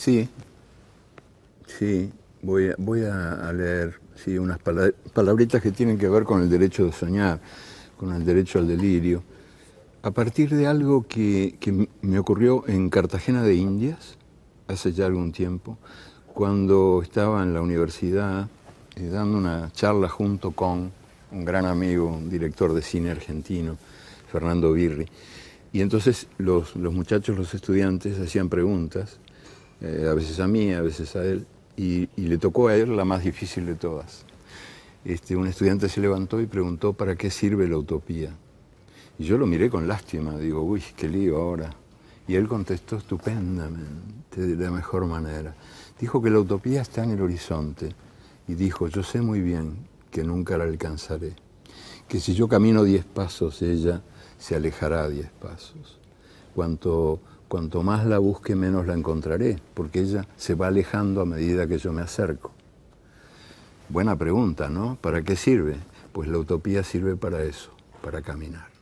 Sí, sí, voy a, leer sí, unas palabritas que tienen que ver con el derecho de soñar, con el derecho al delirio, a partir de algo que, que me ocurrió en Cartagena de Indias, hace ya algún tiempo, cuando estaba en la universidad eh, dando una charla junto con un gran amigo, un director de cine argentino, Fernando Birri. Y entonces los, los muchachos, los estudiantes, hacían preguntas eh, a veces a mí, a veces a él, y, le tocó a él la más difícil de todas. Este, un estudiante se levantó y preguntó para qué sirve la utopía. Y yo lo miré con lástima, digo, uy, qué lío ahora. Y él contestó estupendamente, de la mejor manera. Dijo que la utopía está en el horizonte. Y dijo, yo sé muy bien que nunca la alcanzaré. Que si yo camino diez pasos, ella se alejará diez pasos. Cuanto Cuanto más la busque, menos la encontraré, porque ella se va alejando a medida que yo me acerco. Buena pregunta, ¿no? ¿Para qué sirve? Pues la utopía sirve para eso, para caminar.